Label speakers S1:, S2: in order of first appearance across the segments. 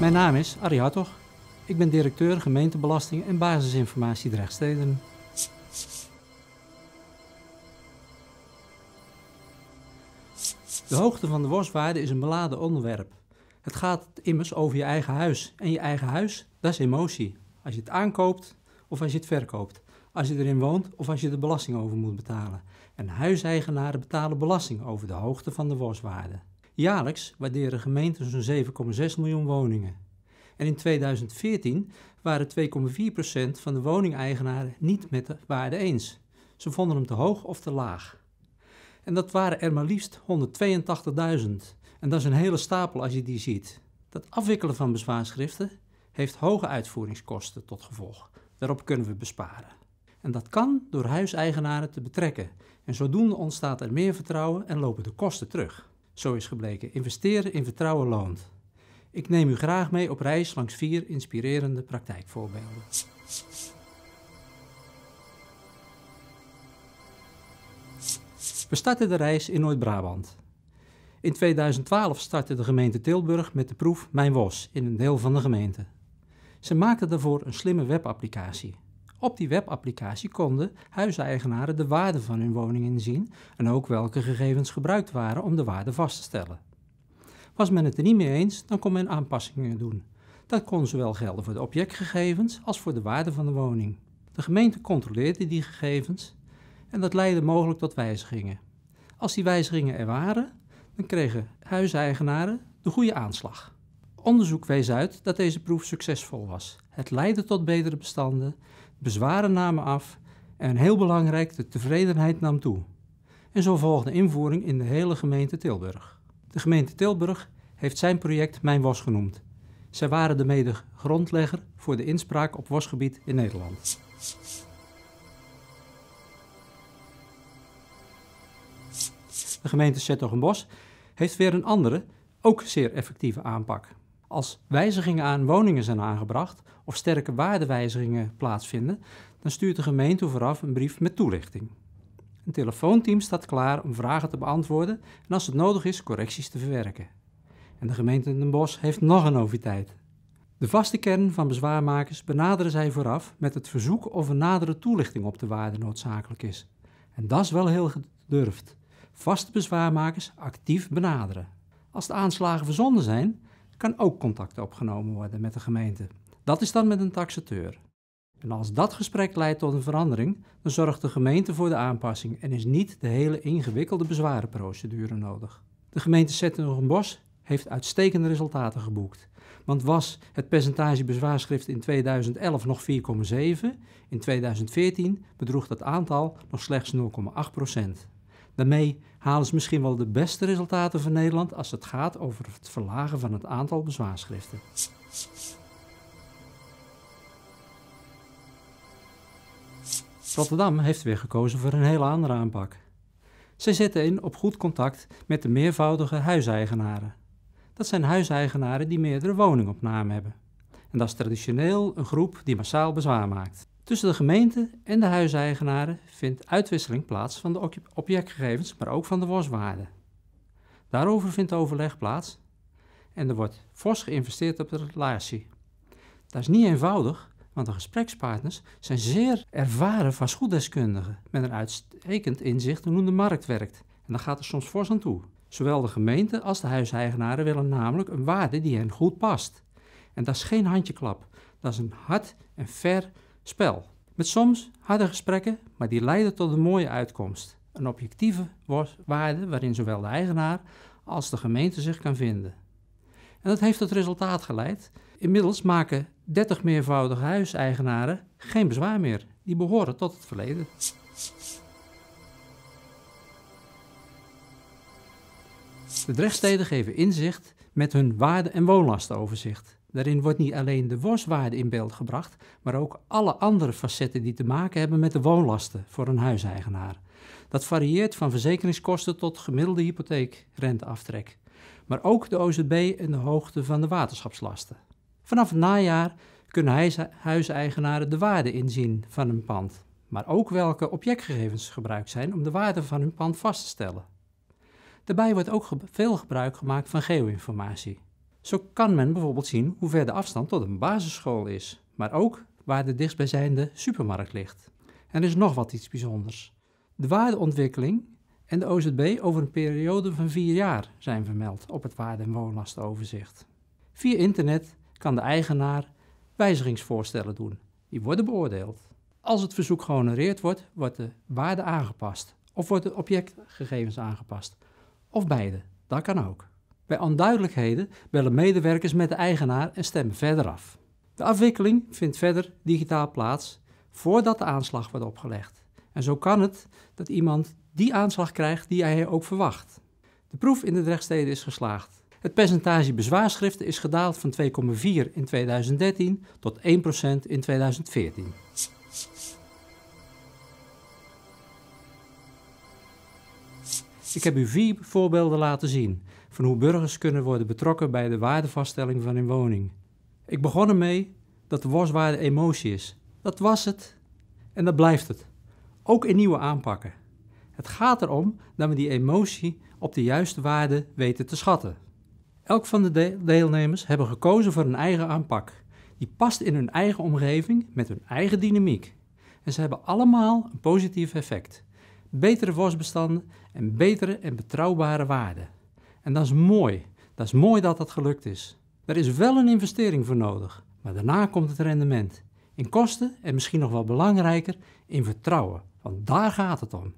S1: Mijn naam is Ariatoch. Ik ben directeur gemeentebelasting en basisinformatie Drechtsteden. De hoogte van de worstwaarde is een beladen onderwerp. Het gaat immers over je eigen huis. En je eigen huis, dat is emotie. Als je het aankoopt of als je het verkoopt. Als je erin woont of als je de belasting over moet betalen. En huiseigenaren betalen belasting over de hoogte van de worstwaarde. Jaarlijks waarderen gemeenten zo'n 7,6 miljoen woningen. En in 2014 waren 2,4% van de woningeigenaren niet met de waarde eens. Ze vonden hem te hoog of te laag. En dat waren er maar liefst 182.000. En dat is een hele stapel als je die ziet. Dat afwikkelen van bezwaarschriften heeft hoge uitvoeringskosten tot gevolg. Daarop kunnen we besparen. En dat kan door huiseigenaren te betrekken. En zodoende ontstaat er meer vertrouwen en lopen de kosten terug. Zo is gebleken, investeren in vertrouwen loont. Ik neem u graag mee op reis langs vier inspirerende praktijkvoorbeelden. We starten de reis in Noord-Brabant. In 2012 startte de gemeente Tilburg met de proef Mijn Wos in een deel van de gemeente. Ze maakten daarvoor een slimme webapplicatie. Op die webapplicatie konden huiseigenaren de waarde van hun woning inzien en ook welke gegevens gebruikt waren om de waarde vast te stellen. Was men het er niet mee eens, dan kon men aanpassingen doen. Dat kon zowel gelden voor de objectgegevens als voor de waarde van de woning. De gemeente controleerde die gegevens en dat leidde mogelijk tot wijzigingen. Als die wijzigingen er waren, dan kregen huiseigenaren de goede aanslag. Onderzoek wees uit dat deze proef succesvol was. Het leidde tot betere bestanden bezwaren namen af en heel belangrijk, de tevredenheid nam toe. En zo volgde invoering in de hele gemeente Tilburg. De gemeente Tilburg heeft zijn project Mijn Was genoemd. Zij waren de mede grondlegger voor de inspraak op wasgebied in Nederland. De gemeente Zetogenbos heeft weer een andere, ook zeer effectieve aanpak. Als wijzigingen aan woningen zijn aangebracht of sterke waardewijzigingen plaatsvinden, dan stuurt de gemeente vooraf een brief met toelichting. Een telefoonteam staat klaar om vragen te beantwoorden en als het nodig is correcties te verwerken. En de gemeente Den Bosch heeft nog een noviteit. De vaste kern van bezwaarmakers benaderen zij vooraf met het verzoek of een nadere toelichting op de waarde noodzakelijk is. En dat is wel heel gedurfd. Vaste bezwaarmakers actief benaderen. Als de aanslagen verzonden zijn, kan ook contact opgenomen worden met de gemeente. Dat is dan met een taxateur. En als dat gesprek leidt tot een verandering, dan zorgt de gemeente voor de aanpassing en is niet de hele ingewikkelde bezwarenprocedure nodig. De gemeente Zetten-Bos heeft uitstekende resultaten geboekt. Want was het percentage bezwaarschriften in 2011 nog 4,7, in 2014 bedroeg dat aantal nog slechts 0,8 Daarmee halen ze misschien wel de beste resultaten van Nederland als het gaat over het verlagen van het aantal bezwaarschriften. Rotterdam heeft weer gekozen voor een hele andere aanpak. Zij zetten in op goed contact met de meervoudige huiseigenaren. Dat zijn huiseigenaren die meerdere woningen op naam hebben. En dat is traditioneel een groep die massaal bezwaar maakt. Tussen de gemeente en de huiseigenaren vindt uitwisseling plaats van de objectgegevens, maar ook van de waswaarde. Daarover vindt overleg plaats en er wordt fors geïnvesteerd op de relatie. Dat is niet eenvoudig, want de gesprekspartners zijn zeer ervaren vastgoeddeskundigen met een uitstekend inzicht in hoe de markt werkt. En dat gaat er soms fors aan toe. Zowel de gemeente als de huiseigenaren willen namelijk een waarde die hen goed past. En dat is geen handjeklap, dat is een hard en ver spel. Met soms harde gesprekken, maar die leiden tot een mooie uitkomst. Een objectieve waarde waarin zowel de eigenaar als de gemeente zich kan vinden. En dat heeft tot resultaat geleid. Inmiddels maken 30 meervoudige huiseigenaren geen bezwaar meer. Die behoren tot het verleden. De Drechtsteden geven inzicht met hun waarde- en woonlastenoverzicht. Daarin wordt niet alleen de worstwaarde in beeld gebracht, maar ook alle andere facetten die te maken hebben met de woonlasten voor een huiseigenaar. Dat varieert van verzekeringskosten tot gemiddelde hypotheekrenteaftrek maar ook de OZB en de hoogte van de waterschapslasten. Vanaf het najaar kunnen huiseigenaren de waarde inzien van hun pand, maar ook welke objectgegevens gebruikt zijn om de waarde van hun pand vast te stellen. Daarbij wordt ook veel gebruik gemaakt van geoinformatie. Zo kan men bijvoorbeeld zien hoe ver de afstand tot een basisschool is, maar ook waar de dichtstbijzijnde supermarkt ligt. En er is nog wat iets bijzonders. De waardeontwikkeling en de OZB over een periode van vier jaar zijn vermeld op het waarde- en woonlastenoverzicht. Via internet kan de eigenaar wijzigingsvoorstellen doen. Die worden beoordeeld. Als het verzoek gehonoreerd wordt, wordt de waarde aangepast of wordt de objectgegevens aangepast. Of beide, dat kan ook. Bij onduidelijkheden bellen medewerkers met de eigenaar en stemmen verder af. De afwikkeling vindt verder digitaal plaats voordat de aanslag wordt opgelegd. En zo kan het dat iemand die aanslag krijgt die hij ook verwacht. De proef in de Drechtsteden is geslaagd. Het percentage bezwaarschriften is gedaald van 2,4 in 2013 tot 1% in 2014. Ik heb u vier voorbeelden laten zien van hoe burgers kunnen worden betrokken bij de waardevaststelling van hun woning. Ik begon ermee dat de waswaarde emotie is. Dat was het en dat blijft het. Ook in nieuwe aanpakken. Het gaat erom dat we die emotie op de juiste waarde weten te schatten. Elk van de deelnemers hebben gekozen voor een eigen aanpak. Die past in hun eigen omgeving met hun eigen dynamiek. En ze hebben allemaal een positief effect. Betere worstbestanden en betere en betrouwbare waarden. En dat is mooi. Dat is mooi dat dat gelukt is. Er is wel een investering voor nodig, maar daarna komt het rendement. In kosten en misschien nog wel belangrijker, in vertrouwen. Want daar gaat het om.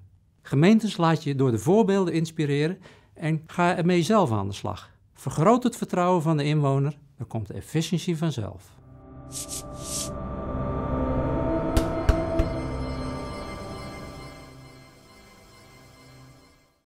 S1: Gemeentes laat je door de voorbeelden inspireren en ga ermee zelf aan de slag. Vergroot het vertrouwen van de inwoner, dan komt de efficiëntie vanzelf.